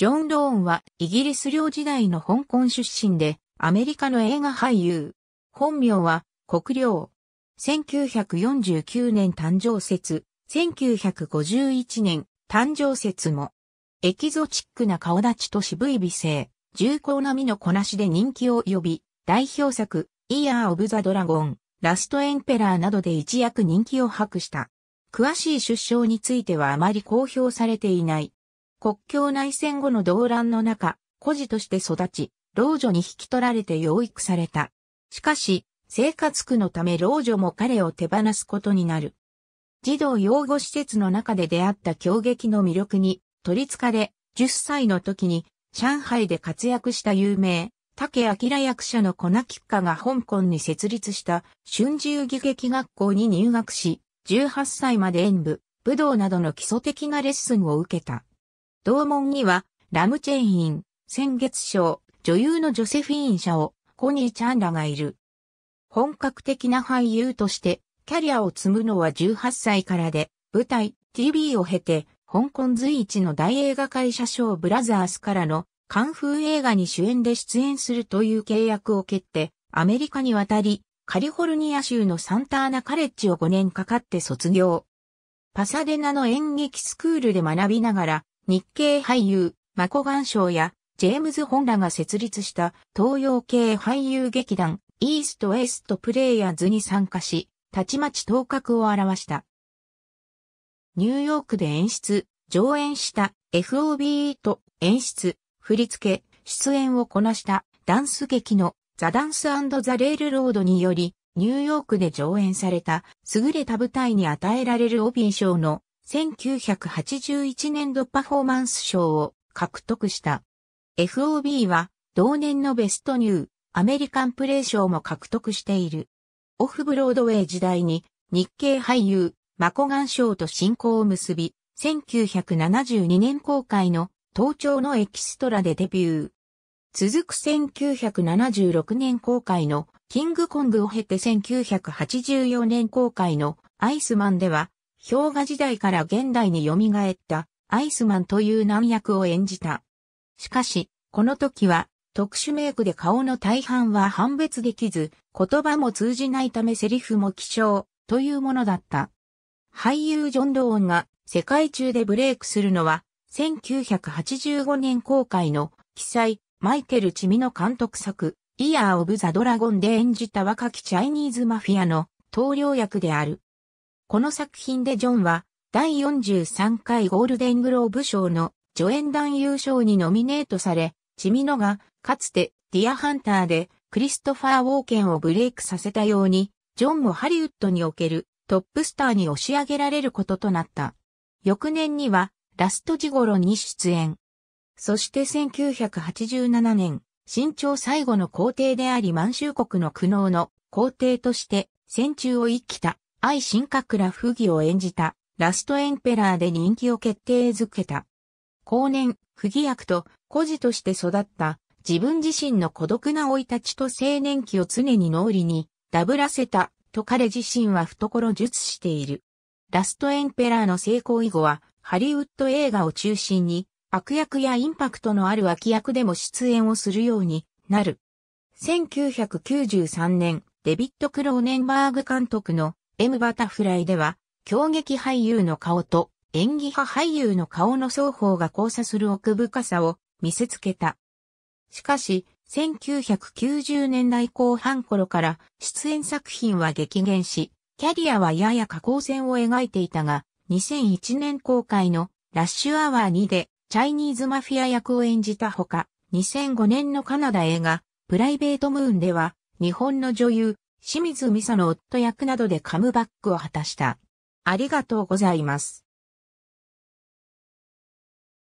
ジョン・ローンはイギリス領時代の香港出身で、アメリカの映画俳優。本名は、国領。1949年誕生説、1951年誕生説も、エキゾチックな顔立ちと渋い美声、重厚な身のこなしで人気を呼び、代表作、イヤー・オブ・ザ・ドラゴン、ラスト・エンペラーなどで一躍人気を博した。詳しい出生についてはあまり公表されていない。国境内戦後の動乱の中、孤児として育ち、老女に引き取られて養育された。しかし、生活苦のため老女も彼を手放すことになる。児童養護施設の中で出会った狂撃の魅力に取り憑かれ、10歳の時に上海で活躍した有名、竹明役者の粉吉家が香港に設立した春秋技劇学校に入学し、18歳まで演舞、武道などの基礎的なレッスンを受けた。同門には、ラムチェイン、先月賞、女優のジョセフィーン社を、コニーちゃんらがいる。本格的な俳優として、キャリアを積むのは18歳からで、舞台、TV を経て、香港随一の大映画会社賞ブラザースからの、カンフー映画に主演で出演するという契約を決定、アメリカに渡り、カリフォルニア州のサンターナカレッジを5年かかって卒業。パサデナの演劇スクールで学びながら、日系俳優、マコガン賞や、ジェームズ・ホンらが設立した東洋系俳優劇団、イースト・エスト・プレイヤーズに参加し、たちまち頭角を表した。ニューヨークで演出、上演した FOBE と演出、振り付け、出演をこなしたダンス劇のザ・ダンスザ・レールロードにより、ニューヨークで上演された優れた舞台に与えられるオビー賞の1981年度パフォーマンス賞を獲得した。FOB は同年のベストニューアメリカンプレイ賞も獲得している。オフブロードウェイ時代に日系俳優マコガン賞と親交を結び、1972年公開の東京のエキストラでデビュー。続く1976年公開のキングコングを経て1984年公開のアイスマンでは氷河時代から現代に蘇ったアイスマンという難役を演じた。しかし、この時は特殊メイクで顔の大半は判別できず、言葉も通じないためセリフも貴重というものだった。俳優ジョン・ドーンが世界中でブレイクするのは、1985年公開の記載、マイケル・チミの監督作、イヤー・オブ・ザ・ドラゴンで演じた若きチャイニーズマフィアの投了役である。この作品でジョンは、第43回ゴールデングローブ賞の助演男優賞にノミネートされ、チミノが、かつて、ディアハンターで、クリストファー・ウォーケンをブレイクさせたように、ジョンもハリウッドにおけるトップスターに押し上げられることとなった。翌年には、ラスト時頃に出演。そして1987年、新朝最後の皇帝であり満州国の苦悩の皇帝として、戦中を生きた。愛神格ラフギを演じたラストエンペラーで人気を決定づけた。後年、不義役と孤児として育った自分自身の孤独な老いたちと青年期を常に脳裏にダブらせたと彼自身は懐術している。ラストエンペラーの成功以後はハリウッド映画を中心に悪役やインパクトのある脇役でも出演をするようになる。1993年、デビッド・クローネンバーグ監督の M バタフライでは、狂劇俳優の顔と演技派俳優の顔の双方が交差する奥深さを見せつけた。しかし、1990年代後半頃から出演作品は激減し、キャリアはやや下降線を描いていたが、2001年公開のラッシュアワー2でチャイニーズマフィア役を演じたほか、2005年のカナダ映画プライベートムーンでは日本の女優清水美佐の夫役などでカムバックを果たした。ありがとうございます。